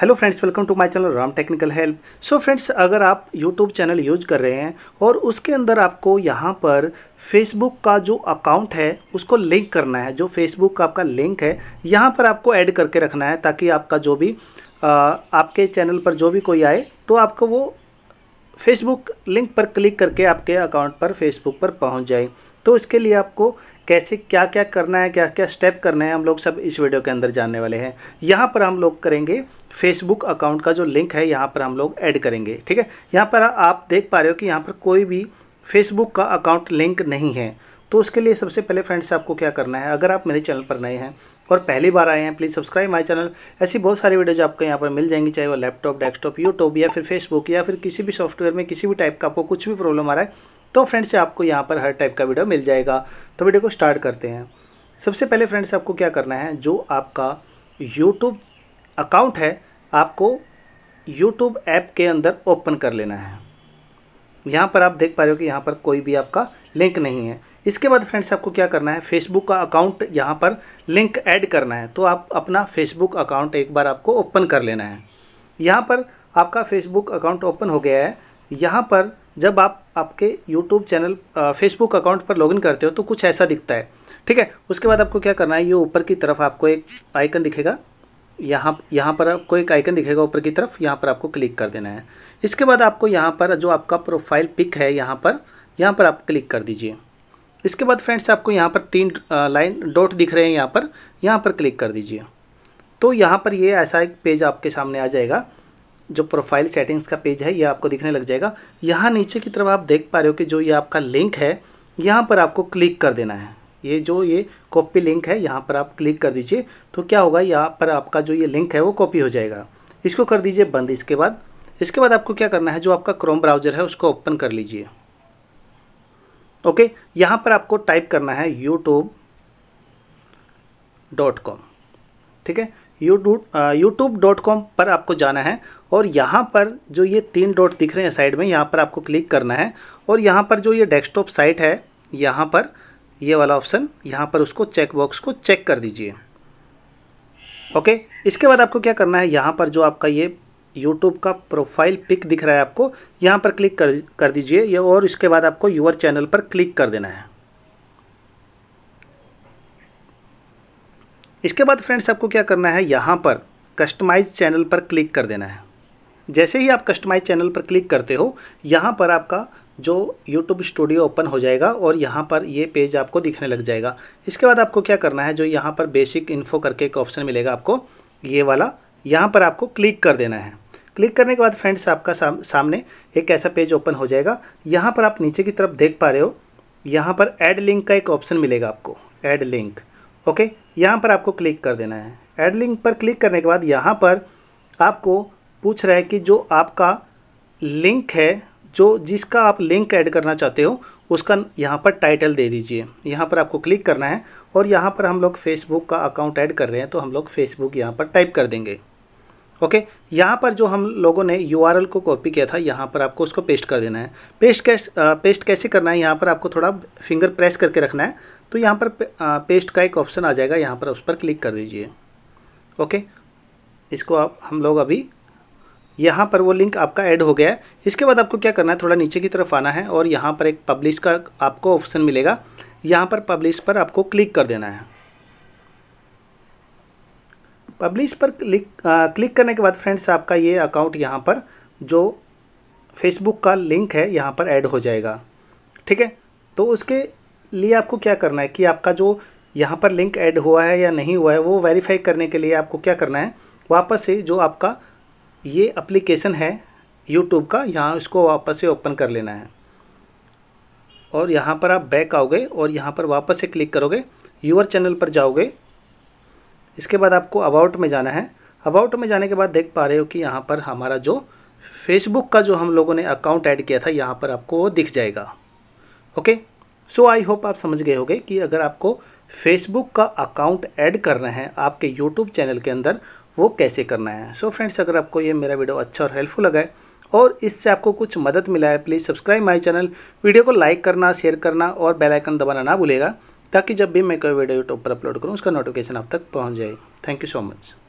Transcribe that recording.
hello friends welcome to my channel Ram technical help so friends अगर आप YouTube channel use कर रहे हैं और उसके अंदर आपको यहाँ पर फेसबुक का जो अकाउंट है उसको लिंक करना है जो फेसबुक का आपका लिंक है यहाँ पर आपको ऐड करके रखना है ताकि आपका जो भी आ, आपके चैनल पर जो भी कोई आए तो आपको वो फेसबुक लिंक पर क्लिक करके आपके अकाउंट पर फेसबुक पर पहुँच जाए तो इसके लिए आपको कैसे क्या क्या करना है क्या क्या स्टेप करना है हम लोग सब इस वीडियो के अंदर जानने वाले हैं यहाँ पर हम लोग करेंगे फेसबुक अकाउंट का जो लिंक है यहाँ पर हम लोग ऐड करेंगे ठीक है यहाँ पर आप देख पा रहे हो कि यहाँ पर कोई भी फेसबुक का अकाउंट लिंक नहीं है तो उसके लिए सबसे पहले फ्रेंड्स आपको क्या करना है अगर आप मेरे चैनल पर नए हैं और पहली बार आए हैं प्लीज़ सब्सक्राइब माय चैनल ऐसी बहुत सारी वीडियोज आपको यहाँ पर मिल जाएंगी चाहे वो लैपटॉप डेस्कटॉप यूट्यूब या फिर फेसबुक या फिर किसी भी सॉफ्टवेयर में किसी भी टाइप का आपको कुछ भी प्रॉब्लम आ रहा है तो फ्रेंड्स आपको यहाँ पर हर टाइप का वीडियो मिल जाएगा तो वीडियो को स्टार्ट करते हैं सबसे पहले फ्रेंड्स आपको क्या करना है जो आपका यूट्यूब अकाउंट है आपको यूट्यूब ऐप के अंदर ओपन कर लेना है यहाँ पर आप देख पा रहे हो कि यहाँ पर कोई भी आपका लिंक नहीं है इसके बाद फ्रेंड्स आपको क्या करना है फेसबुक का अकाउंट यहाँ पर लिंक ऐड करना है तो आप अपना फेसबुक अकाउंट एक बार आपको ओपन कर लेना है यहाँ पर आपका फेसबुक अकाउंट ओपन हो गया है यहाँ पर जब आप आपके यूट्यूब चैनल फेसबुक अकाउंट पर लॉगिन करते हो तो कुछ ऐसा दिखता है ठीक है उसके बाद आपको क्या करना है ये ऊपर की तरफ आपको एक आइकन दिखेगा यहाँ यहाँ पर आपको एक आइकन दिखेगा ऊपर की तरफ यहाँ पर आपको क्लिक कर देना है इसके बाद आपको यहाँ पर जो आपका प्रोफाइल पिक है यहाँ पर यहाँ पर आप क्लिक कर दीजिए इसके बाद फ्रेंड्स आपको यहाँ पर तीन लाइन डॉट दिख रहे हैं यहाँ पर यहाँ पर क्लिक कर दीजिए तो यहाँ पर ये ऐसा एक पेज आपके सामने आ जाएगा जो प्रोफाइल सेटिंग्स का पेज है ये आपको दिखने लग जाएगा यहाँ नीचे की तरफ आप देख पा रहे हो कि जो ये आपका लिंक है यहाँ पर आपको क्लिक कर देना है ये जो ये कॉपी लिंक है यहाँ पर आप क्लिक कर दीजिए तो क्या होगा यहाँ पर आपका जो ये लिंक है वो कॉपी हो जाएगा इसको कर दीजिए बंद इसके बाद इसके बाद आपको क्या करना है जो आपका क्रोम ब्राउज़र है उसको ओपन कर लीजिए ओके यहाँ पर आपको टाइप करना है यूट्यूब डॉट कॉम ठीक है यूट्यूब यूट्यूब डॉट कॉम पर आपको जाना है और यहाँ पर जो ये तीन डॉट दिख रहे हैं साइड में यहाँ पर आपको क्लिक करना है और यहाँ पर जो ये डेस्कटॉप साइट है यहाँ पर ये वाला ऑप्शन यहाँ पर उसको चेक बॉक्स को चेक कर दीजिए ओके इसके बाद आपको क्या करना है यहाँ पर जो आपका ये यूट्यूब का प्रोफाइल पिक दिख रहा है आपको यहाँ पर क्लिक कर कर दीजिए और इसके बाद आपको यूअर चैनल पर क्लिक कर देना है इसके बाद फ्रेंड्स आपको क्या करना है यहाँ पर कस्टमाइज चैनल पर क्लिक कर देना है जैसे ही आप कस्टमाइज चैनल पर क्लिक करते हो यहाँ पर आपका जो YouTube स्टूडियो ओपन हो जाएगा और यहाँ पर ये पेज आपको दिखने लग जाएगा इसके बाद आपको क्या करना है जो यहाँ पर बेसिक इन्फो करके एक ऑप्शन मिलेगा आपको ये वाला यहाँ पर आपको क्लिक कर देना है क्लिक करने के बाद फ्रेंड्स आपका साम, सामने एक ऐसा पेज ओपन हो जाएगा यहाँ पर आप नीचे की तरफ देख पा रहे हो यहाँ पर ऐड लिंक का एक ऑप्शन मिलेगा आपको एड लिंक ओके यहाँ पर आपको क्लिक कर देना है एड लिंक पर क्लिक करने के बाद यहाँ पर आपको पूछ रहा है कि जो आपका लिंक है जो जिसका आप लिंक ऐड करना चाहते हो उसका यहाँ पर टाइटल दे दीजिए यहाँ पर आपको क्लिक करना है और यहाँ पर हम लोग फेसबुक का अकाउंट ऐड कर रहे हैं तो हम लोग फेसबुक यहाँ पर टाइप कर देंगे ओके यहाँ पर जो हम लोगों ने यू को कॉपी किया था यहाँ पर आपको उसको पेस्ट कर देना है पेस्ट कैस पेस्ट कैसे करना है यहाँ पर आपको थोड़ा फिंगर प्रेस करके रखना है तो यहाँ पर पेस्ट का एक ऑप्शन आ जाएगा यहाँ पर उस पर क्लिक कर दीजिए ओके इसको आप हम लोग अभी यहाँ पर वो लिंक आपका ऐड हो गया है इसके बाद आपको क्या करना है थोड़ा नीचे की तरफ आना है और यहाँ पर एक पब्लिश का आपको ऑप्शन मिलेगा यहाँ पर पब्लिश पर आपको क्लिक कर देना है पब्लिश पर क्लिक आ, क्लिक करने के बाद फ्रेंड्स आपका ये अकाउंट यहाँ पर जो फेसबुक का लिंक है यहाँ पर ऐड हो जाएगा ठीक है तो उसके लिए आपको क्या करना है कि आपका जो यहाँ पर लिंक ऐड हुआ है या नहीं हुआ है वो वेरीफाई करने के लिए आपको क्या करना है वापस से जो आपका ये अप्लीकेशन है यूट्यूब का यहाँ इसको वापस से ओपन कर लेना है और यहाँ पर आप बैक आओगे और यहाँ पर वापस से क्लिक करोगे यूअर चैनल पर जाओगे इसके बाद आपको अबाउट में जाना है अबाउट में जाने के बाद देख पा रहे हो कि यहाँ पर हमारा जो फेसबुक का जो हम लोगों ने अकाउंट ऐड किया था यहाँ पर आपको वो दिख जाएगा ओके सो आई होप आप समझ गए होंगे कि अगर आपको फेसबुक का अकाउंट ऐड करना है आपके यूट्यूब चैनल के अंदर वो कैसे करना है सो so फ्रेंड्स अगर आपको ये मेरा वीडियो अच्छा और हेल्पफुल लगा है और इससे आपको कुछ मदद मिला है please subscribe my channel video को लाइक करना शेयर करना और बेल आइकन दबाना ना भूलेगा ताकि जब भी मैं कोई वीडियो यूट्यूब पर अपलोड करूँ उसका नोटिफिकेशन आप तक पहुँच जाए थैंक यू सो मच